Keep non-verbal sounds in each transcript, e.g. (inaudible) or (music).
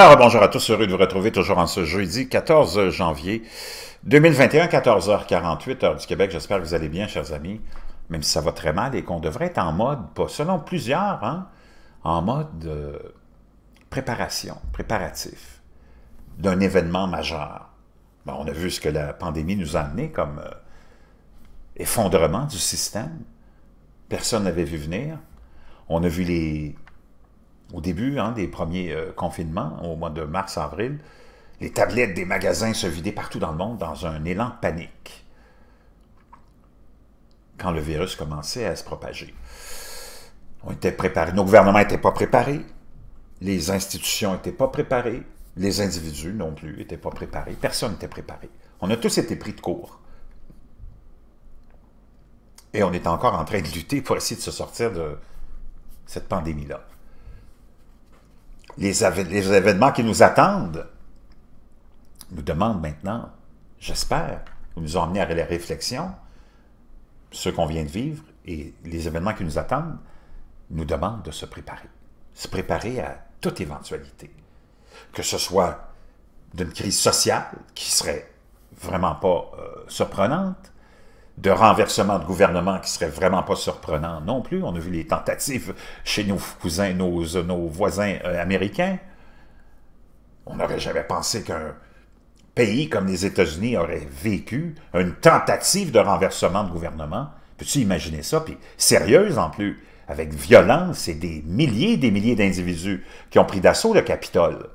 Alors, bonjour à tous, heureux de vous retrouver toujours en ce jeudi 14 janvier 2021, 14h48, heure du Québec. J'espère que vous allez bien, chers amis, même si ça va très mal et qu'on devrait être en mode, selon plusieurs, hein, en mode euh, préparation, préparatif d'un événement majeur. on a vu ce que la pandémie nous a amené comme euh, effondrement du système. Personne n'avait vu venir. On a vu les au début hein, des premiers euh, confinements, au mois de mars-avril, les tablettes des magasins se vidaient partout dans le monde dans un élan panique quand le virus commençait à se propager. On était préparés. Nos gouvernements n'étaient pas préparés. Les institutions n'étaient pas préparées. Les individus non plus n'étaient pas préparés. Personne n'était préparé. On a tous été pris de court. Et on est encore en train de lutter pour essayer de se sortir de cette pandémie-là les, événements qui nous attendent nous demandent maintenant, j'espère, nous ont amené à la réflexion, ce qu'on vient de vivre et les événements qui nous attendent nous demandent de se préparer. Se préparer à toute éventualité. Que ce soit d'une crise sociale qui serait vraiment pas euh, surprenante, de renversement de gouvernement qui serait vraiment pas surprenant non plus. On a vu les tentatives chez nos cousins, nos, nos voisins euh, américains. On n'aurait jamais pensé qu'un pays comme les États-Unis aurait vécu une tentative de renversement de gouvernement. Peux-tu imaginer ça? Puis sérieuse en plus, avec violence et des milliers et des milliers d'individus qui ont pris d'assaut le Capitole.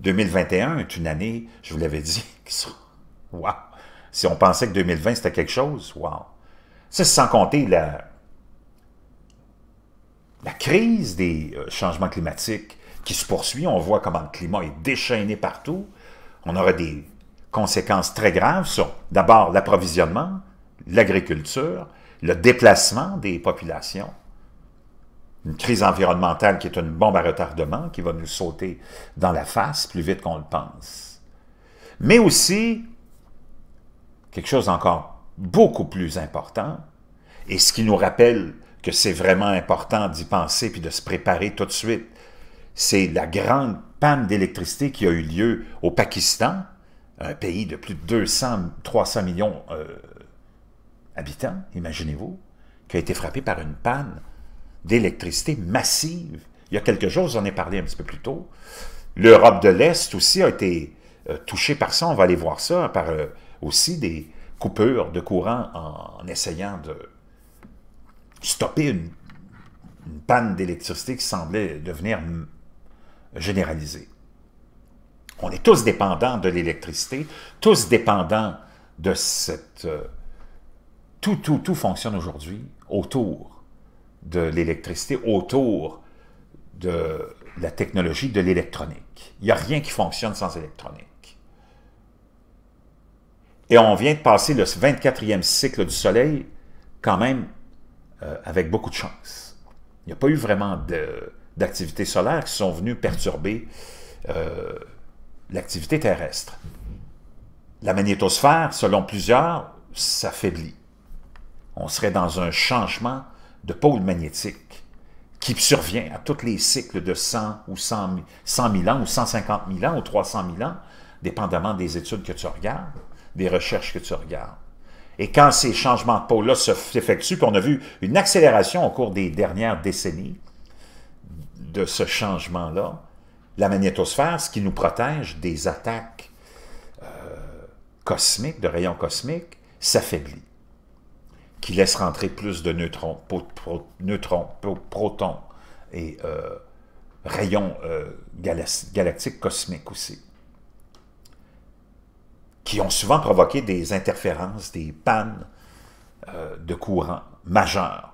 2021 est une année, je vous l'avais dit, qui sera... Wow. Si on pensait que 2020, c'était quelque chose, wow! c'est sans compter la, la crise des euh, changements climatiques qui se poursuit. On voit comment le climat est déchaîné partout. On aura des conséquences très graves sur, d'abord, l'approvisionnement, l'agriculture, le déplacement des populations, une crise environnementale qui est une bombe à retardement qui va nous sauter dans la face plus vite qu'on le pense. Mais aussi quelque chose encore beaucoup plus important, et ce qui nous rappelle que c'est vraiment important d'y penser puis de se préparer tout de suite, c'est la grande panne d'électricité qui a eu lieu au Pakistan, un pays de plus de 200, 300 millions d'habitants, euh, imaginez-vous, qui a été frappé par une panne d'électricité massive. Il y a quelque chose, j'en ai parlé un petit peu plus tôt. L'Europe de l'Est aussi a été euh, touchée par ça, on va aller voir ça, par euh, aussi des coupures de courant en, essayant de stopper une, panne d'électricité qui semblait devenir généralisée. On est tous dépendants de l'électricité, tous dépendants de cette... Euh, tout, tout, tout fonctionne aujourd'hui autour de l'électricité, autour de la technologie de l'électronique. Il n'y a rien qui fonctionne sans électronique. Et on vient de passer le 24e cycle du Soleil, quand même euh, avec beaucoup de chance. Il n'y a pas eu vraiment d'activités solaires qui sont venues perturber euh, l'activité terrestre. La magnétosphère, selon plusieurs, s'affaiblit. On serait dans un changement de pôle magnétique qui survient à tous les cycles de 100 ou 100 000 ans, ou 150 000 ans, ou 300 000 ans, dépendamment des études que tu regardes des recherches que tu regardes. Et quand ces changements de pôle-là s'effectuent, puis on a vu une accélération au cours des dernières décennies de ce changement-là, la magnétosphère, ce qui nous protège des attaques euh, cosmiques, de rayons cosmiques, s'affaiblit, qui laisse rentrer plus de neutrons, protons et euh, rayons euh, galactiques cosmiques aussi qui ont souvent provoqué des interférences, des pannes euh, de courant majeures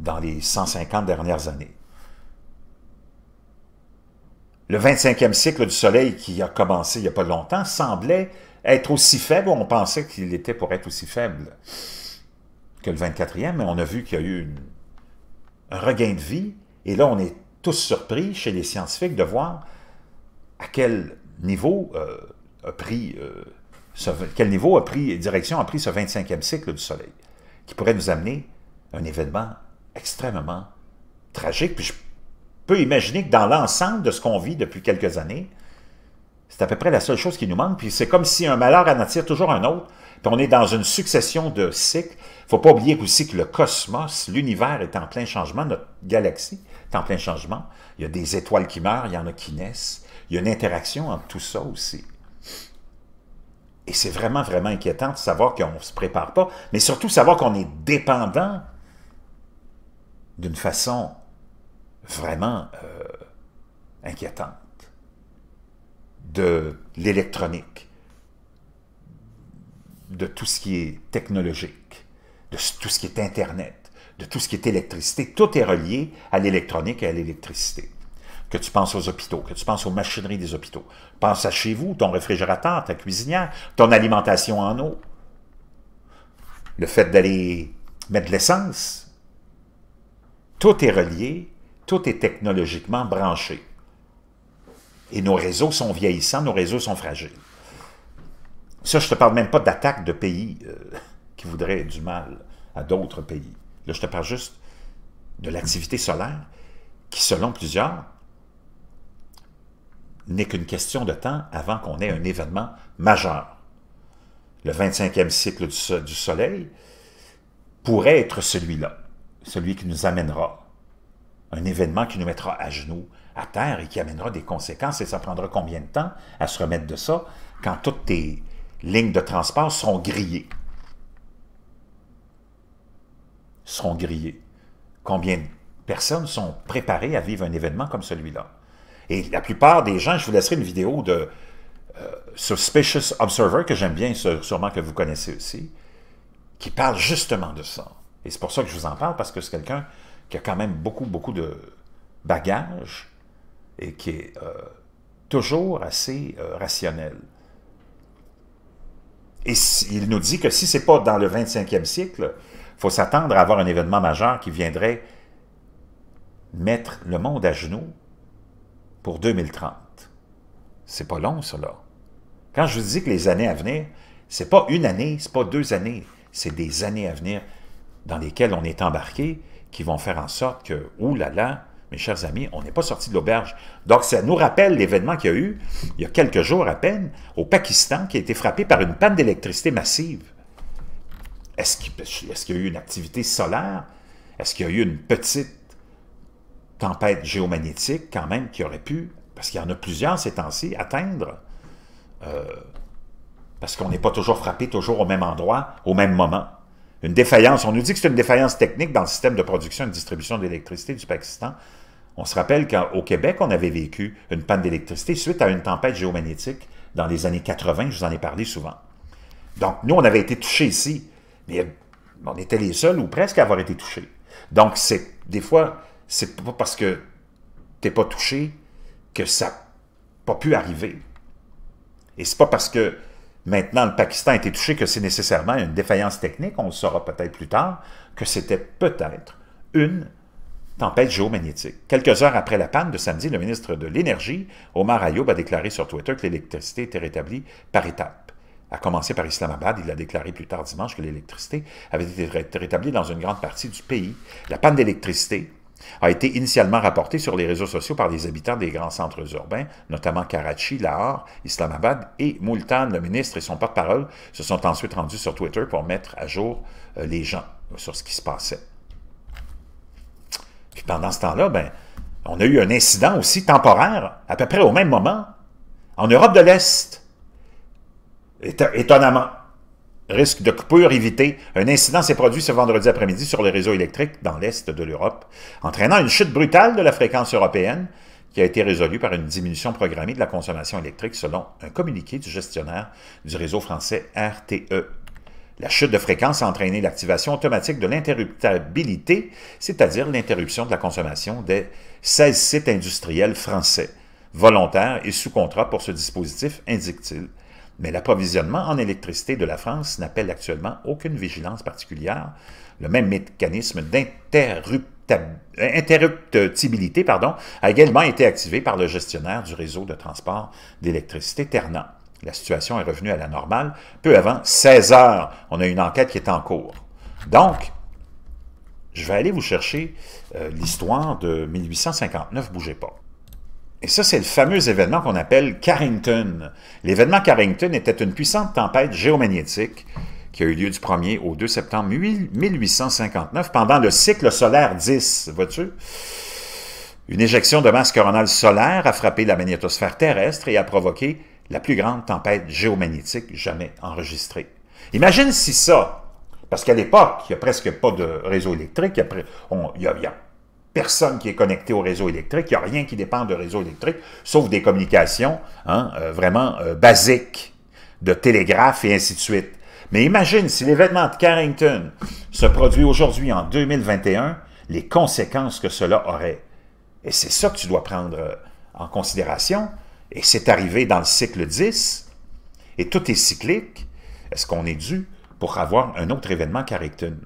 dans les 150 dernières années. Le 25e cycle du Soleil, qui a commencé il n'y a pas longtemps, semblait être aussi faible, on pensait qu'il était pour être aussi faible que le 24e, mais on a vu qu'il y a eu un regain de vie, et là on est tous surpris chez les scientifiques de voir à quel niveau euh, pris, euh, quel niveau a pris, direction a pris ce 25e cycle du Soleil, qui pourrait nous amener à un événement extrêmement tragique. Puis je peux imaginer que dans l'ensemble de ce qu'on vit depuis quelques années, c'est à peu près la seule chose qui nous manque. Puis c'est comme si un malheur en attire toujours un autre. Puis on est dans une succession de cycles. Il faut pas oublier aussi que le cosmos, l'univers est en plein changement, notre galaxie est en plein changement. Il y a des étoiles qui meurent, il y en a qui naissent. Il y a une interaction entre tout ça aussi. Et c'est vraiment, vraiment inquiétant de savoir qu'on ne se prépare pas, mais surtout savoir qu'on est dépendant d'une façon vraiment euh, inquiétante de l'électronique, de tout ce qui est technologique, de tout ce qui est Internet, de tout ce qui est électricité. Tout est relié à l'électronique et à l'électricité que tu penses aux hôpitaux, que tu penses aux machineries des hôpitaux. Pense à chez vous, ton réfrigérateur, ta cuisinière, ton alimentation en eau. Le fait d'aller mettre de l'essence. Tout est relié, tout est technologiquement branché. Et nos réseaux sont vieillissants, nos réseaux sont fragiles. Ça, je ne te parle même pas d'attaque de pays euh, qui voudraient du mal à d'autres pays. Là, je te parle juste de l'activité solaire qui, selon plusieurs, n'est qu'une question de temps avant qu'on ait un événement majeur. Le 25e cycle du, Soleil pourrait être celui-là, celui qui nous amènera. Un événement qui nous mettra à genoux, à terre et qui amènera des conséquences. Et ça prendra combien de temps à se remettre de ça quand toutes tes lignes de transport seront grillées? Seront grillées. Combien de personnes sont préparées à vivre un événement comme celui-là? Et la plupart des gens, je vous laisserai une vidéo de euh, Suspicious Observer, que j'aime bien, sûrement que vous connaissez aussi, qui parle justement de ça. Et c'est pour ça que je vous en parle, parce que c'est quelqu'un qui a quand même beaucoup, beaucoup de bagages et qui est euh, toujours assez euh, rationnel. Et il nous dit que si ce n'est pas dans le 25e siècle, il faut s'attendre à avoir un événement majeur qui viendrait mettre le monde à genoux pour 2030. C'est pas long, cela. Quand je vous dis que les années à venir, c'est pas une année, c'est pas deux années, c'est des années à venir dans lesquelles on est embarqué qui vont faire en sorte que, oulala, là là, mes chers amis, on n'est pas sorti de l'auberge. Donc, ça nous rappelle l'événement qu'il y a eu, il y a quelques jours à peine, au Pakistan, qui a été frappé par une panne d'électricité massive. Est-ce qu'il y a eu une activité solaire? Est-ce qu'il y a eu une petite tempête géomagnétique quand même qui aurait pu, parce qu'il y en a plusieurs ces temps-ci, atteindre, euh, parce qu'on n'est pas toujours frappé toujours au même endroit, au même moment. Une défaillance, on nous dit que c'est une défaillance technique dans le système de production et de distribution d'électricité du Pakistan. On se rappelle qu'au Québec, on avait vécu une panne d'électricité suite à une tempête géomagnétique dans les années 80, je vous en ai parlé souvent. Donc, nous, on avait été touchés ici, mais on était les seuls ou presque à avoir été touchés. Donc, c'est des fois, c'est pas parce que t'es pas touché que ça n'a pas pu arriver. Et c'est pas parce que maintenant le Pakistan a été touché que c'est nécessairement une défaillance technique, on le saura peut-être plus tard, que c'était peut-être une tempête géomagnétique. Quelques heures après la panne de samedi, le ministre de l'Énergie, Omar Ayoub, a déclaré sur Twitter que l'électricité était rétablie par étapes. A commencer par Islamabad, il a déclaré plus tard dimanche que l'électricité avait été rétablie dans une grande partie du pays. La panne d'électricité a été initialement rapporté sur les réseaux sociaux par les habitants des grands centres urbains, notamment Karachi, Lahore, Islamabad et Multan. Le ministre et son porte-parole se sont ensuite rendus sur Twitter pour mettre à jour euh, les gens sur ce qui se passait. Puis pendant ce temps-là, ben, on a eu un incident aussi temporaire, à peu près au même moment, en Europe de l'Est. Étonnamment risque de coupure évité. Un incident s'est produit ce vendredi après-midi sur le réseau électrique dans l'est de l'Europe, entraînant une chute brutale de la fréquence européenne qui a été résolue par une diminution programmée de la consommation électrique selon un communiqué du gestionnaire du réseau français RTE. La chute de fréquence a entraîné l'activation automatique de l'interruptabilité, c'est-à-dire l'interruption de la consommation des 16 sites industriels français, volontaires et sous contrat pour ce dispositif, indique t mais l'approvisionnement en électricité de la France n'appelle actuellement aucune vigilance particulière. Le même mécanisme d'interruptibilité a également été activé par le gestionnaire du réseau de transport d'électricité Ternant. La situation est revenue à la normale peu avant 16 heures. On a une enquête qui est en cours. Donc, je vais aller vous chercher euh, l'histoire de 1859, bougez pas. Et ça, c'est le fameux événement qu'on appelle Carrington. L'événement Carrington était une puissante tempête géomagnétique qui a eu lieu du 1er au 2 septembre 1859 pendant le cycle solaire 10, vois-tu? Une éjection de masse coronale solaire a frappé la magnétosphère terrestre et a provoqué la plus grande tempête géomagnétique jamais enregistrée. Imagine si ça, parce qu'à l'époque, il n'y a presque pas de réseau électrique, il on a, a, personne qui est connecté au réseau électrique, il n'y a rien qui dépend de réseau électrique, sauf des communications hein, euh, vraiment euh, basiques, de télégraphe et ainsi de suite. Mais imagine si l'événement de Carrington se produit aujourd'hui en 2021, les conséquences que cela aurait. Et c'est ça que tu dois prendre euh, en considération. Et c'est arrivé dans le cycle 10, et tout est cyclique. Est-ce qu'on est dû pour avoir un autre événement Carrington?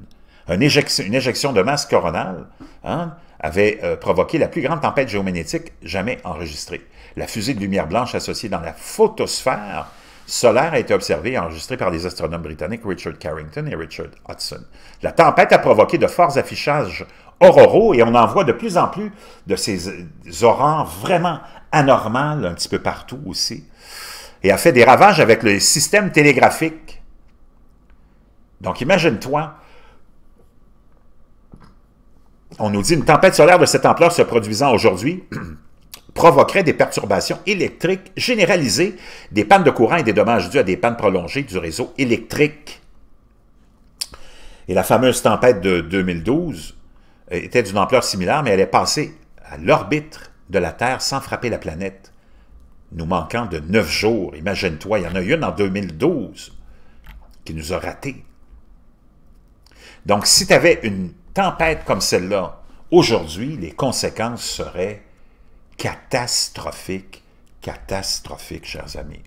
Une éjection, une éjection de masse coronale, hein, avait euh, provoqué la plus grande tempête géomagnétique jamais enregistrée. La fusée de lumière blanche associée dans la photosphère solaire a été observée et enregistrée par les astronomes britanniques Richard Carrington et Richard Hudson. La tempête a provoqué de forts affichages auroraux et on en voit de plus en plus de ces euh, aurores vraiment anormales un petit peu partout aussi et a fait des ravages avec le système télégraphique. Donc imagine-toi on nous dit une tempête solaire de cette ampleur se produisant aujourd'hui (clears throat) provoquerait des perturbations électriques généralisées, des pannes de courant et des dommages dus à des pannes prolongées du réseau électrique. Et la fameuse tempête de 2012 euh, était d'une ampleur similaire, mais elle est passée à l'orbite de la Terre sans frapper la planète. Nous manquant de neuf jours, imagine-toi, il y en a eu une en 2012 qui nous a ratés. Donc, si tu avais une tempête comme celle-là, aujourd'hui, les conséquences seraient catastrophiques, catastrophiques, chers amis.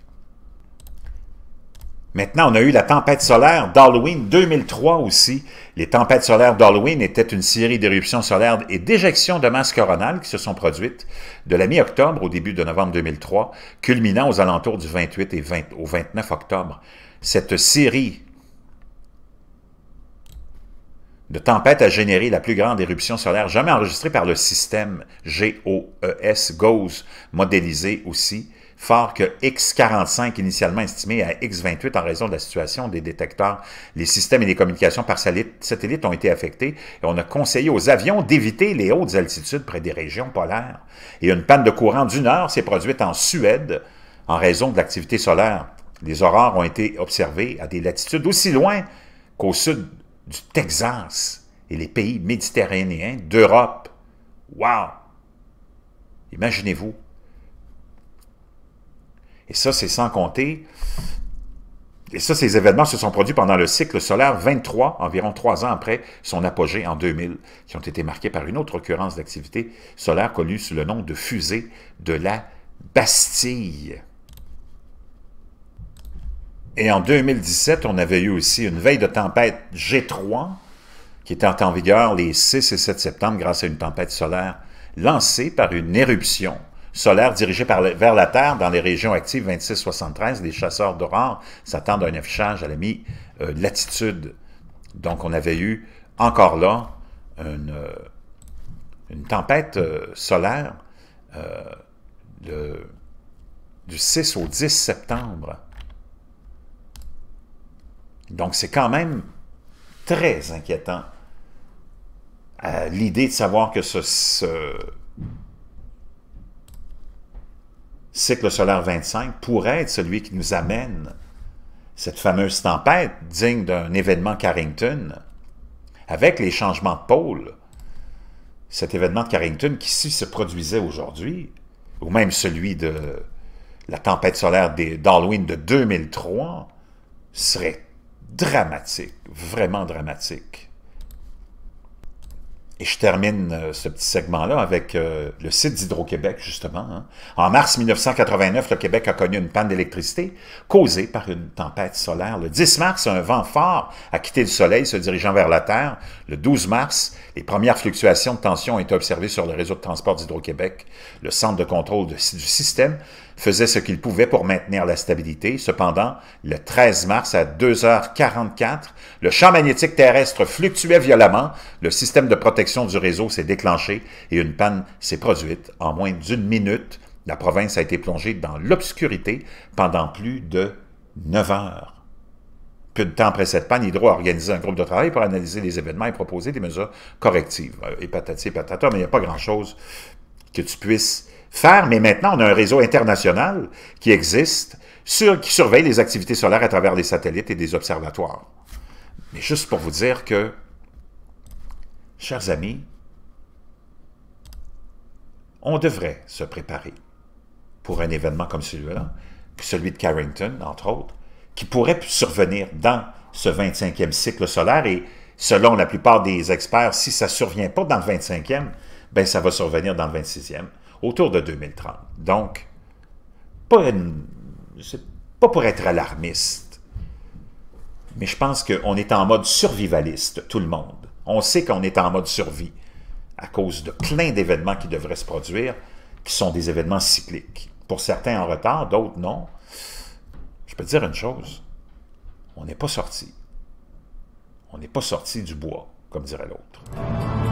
Maintenant, on a eu la tempête solaire d'Halloween 2003 aussi. Les tempêtes solaires d'Halloween étaient une série d'éruptions solaires et d'éjections de masse coronale qui se sont produites de la mi-octobre au début de novembre 2003, culminant aux alentours du 28 et 20, au 29 octobre. Cette série de tempête a généré la plus grande éruption solaire jamais enregistrée par le système GOES, GOES, modélisé aussi fort que X45 initialement estimé à X28 en raison de la situation des détecteurs. Les systèmes et les communications par satellite ont été affectés et on a conseillé aux avions d'éviter les hautes altitudes près des régions polaires. Et une panne de courant du Nord s'est produite en Suède en raison de l'activité solaire. Les aurores ont été observées à des latitudes aussi loin qu'au sud du Texas et les pays méditerranéens d'Europe. Wow! Imaginez-vous. Et ça, c'est sans compter. Et ça, ces événements se sont produits pendant le cycle solaire 23, environ trois ans après son apogée en 2000, qui ont été marqués par une autre occurrence d'activité solaire connue sous le nom de fusée de la Bastille. Et en 2017, on avait eu aussi une veille de tempête G3 qui était en vigueur les 6 et 7 septembre grâce à une tempête solaire lancée par une éruption solaire dirigée vers la Terre dans les régions actives 26-73. Les chasseurs d'aurore s'attendent à un affichage à la mi-latitude. Euh, Donc, on avait eu encore là une, euh, tempête euh, solaire du 6 au 10 septembre donc, c'est quand même très inquiétant euh, l'idée de savoir que ce, cycle solaire 25 pourrait être celui qui nous amène cette fameuse tempête digne d'un événement Carrington, avec les changements de pôle, cet événement de Carrington qui, si, se produisait aujourd'hui, ou même celui de la tempête solaire d'Halloween de 2003, serait dramatique, vraiment dramatique. Et je termine euh, ce petit segment-là avec euh, le site d'Hydro-Québec, justement. Hein. En mars 1989, le Québec a connu une panne d'électricité causée par une tempête solaire. Le 10 mars, un vent fort a quitté le soleil se dirigeant vers la Terre. Le 12 mars, les premières fluctuations de tension ont été observées sur le réseau de transport d'Hydro-Québec. Le centre de contrôle du système faisait ce qu'il pouvait pour maintenir la stabilité. Cependant, le 13 mars à 2h44, le champ magnétique terrestre fluctuait violemment, le système de protection du réseau s'est déclenché et une panne s'est produite en moins d'une minute. La province a été plongée dans l'obscurité pendant plus de 9 heures. Peu de temps après cette panne, Hydro a organisé un groupe de travail pour analyser les événements et proposer des mesures correctives. Euh, et patati et patata, mais il n'y a pas grand-chose que tu puisses mais maintenant, on a un réseau international qui existe, sur, qui surveille les activités solaires à travers des satellites et des observatoires. Mais juste pour vous dire que, chers amis, on devrait se préparer pour un événement comme celui-là, celui de Carrington, entre autres, qui pourrait survenir dans ce 25e cycle solaire et selon la plupart des experts, si ça ne survient pas dans le 25e, ben ça va survenir dans le 26e autour de 2030. Donc, pas, pas pour être alarmiste, mais je pense qu'on est en mode survivaliste, tout le monde. On sait qu'on est en mode survie à cause de plein d'événements qui devraient se produire, qui sont des événements cycliques. Pour certains en retard, d'autres non. Je peux dire une chose, on n'est pas sorti. On n'est pas sorti du bois, comme dirait l'autre.